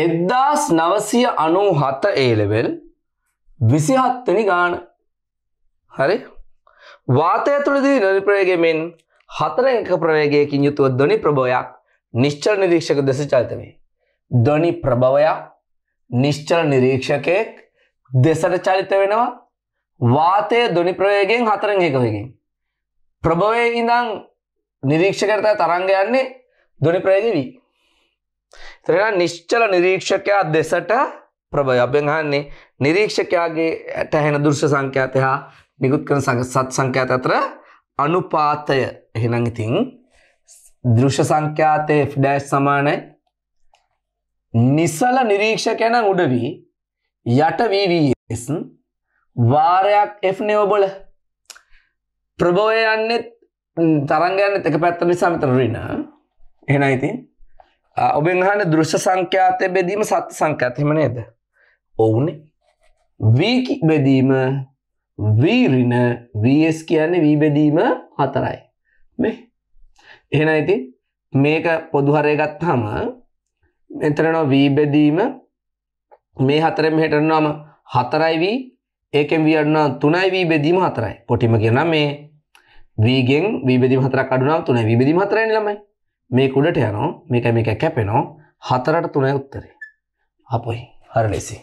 එද්දාස් නවසය අනු හත ඒලෙවල් විසිහත්වනි ගාන හරි වාතය තුළදී නිරිප්‍රයගමෙන් හතර එක ප්‍රවේගයකින් යුතුව දොනි ප්‍රභෝයක් නිශ්චල නිරීක්ෂක දෙස චරිතවේ. දොනි ප්‍රභවයක් නිශ්චල නිරීක්ෂකයෙක් දෙසට චලිත වෙනවා වාතය දොනි ප්‍රවේගෙන් හතරෙන් එකකින්. ප්‍රභවය ඉඳං නිරීක්ෂකරතා තරංග යන්නේ දොනි ප්‍රයග වී එතන නිශ්චල නිරීක්ෂකයා දෙසට ප්‍රබය අපෙන් අහන්නේ නිරීක්ෂකයාගේ ඇතැහෙන දෘශ්‍ය සංඛ්‍යාතය හා නිකුත් කරන සත් සංඛ්‍යාත අතර අනුපාතය එහෙනම් ඉතින් දෘශ්‍ය සංඛ්‍යාතය F ඩෑෂ් සමානයි නිසල නිරීක්ෂකයා නම් උඩ වී යට VVS වාරයක් F නේ ඔබල ප්‍රබෝය යන්නේ තරංග යන්නේ එක පැත්ත නිසා මෙතන ඍණ එහෙනම් ඉතින් ඔබෙන්හන්න දෘෂ්‍ය සංඛ්‍යාතය බෙදීම සත්‍ය සංඛ්‍යාතයම නේද ඔවුනේ වීකි බෙදීම වීරින වස් කියන්න වී බෙදීම හතරයි මේ එහෙන ඇති මේක පොදුහරය ගත් හම එතරන වීබෙදීම මේ හතරෙම හෙටරනවාම හතරයි වී ඒකෙන් වියන්නා තුනයි වී බෙදීම හතරයි පොටිම කියන මේ වීගෙන් වීබෙදීම හතරක් අඩුනාව තුනයි වීබෙදීම හතරයි ළමයි මේ කුඩට යනෝ මේක මේක කැපෙනෝ හතරට තුනය උත්තරේ අපොයි හරලෙසි